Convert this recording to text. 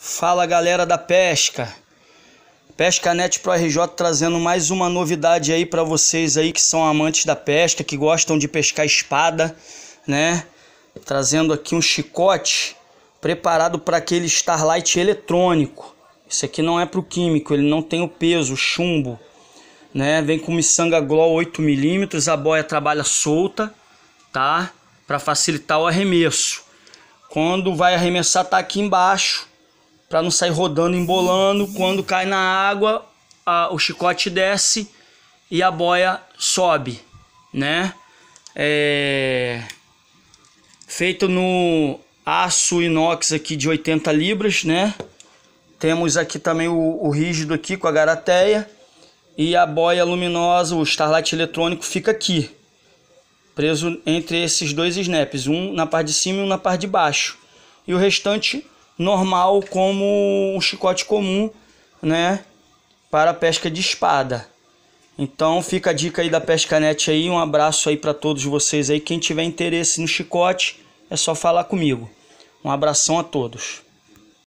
Fala galera da pesca. Pesca Net Pro RJ trazendo mais uma novidade aí para vocês aí que são amantes da pesca, que gostam de pescar espada, né? Trazendo aqui um chicote preparado para aquele Starlight eletrônico. Isso aqui não é para o químico, ele não tem o peso, o chumbo, né? Vem com miçanga glow 8 mm, a boia trabalha solta, tá? Para facilitar o arremesso. Quando vai arremessar tá aqui embaixo para não sair rodando, embolando. Quando cai na água, a, o chicote desce e a boia sobe, né? É... Feito no aço inox aqui de 80 libras, né? Temos aqui também o, o rígido aqui com a garateia e a boia luminosa, o starlight eletrônico fica aqui, preso entre esses dois snaps, um na parte de cima e um na parte de baixo. E o restante normal como um chicote comum, né? Para pesca de espada. Então fica a dica aí da pesca net aí, um abraço aí para todos vocês aí. Quem tiver interesse no chicote, é só falar comigo. Um abração a todos.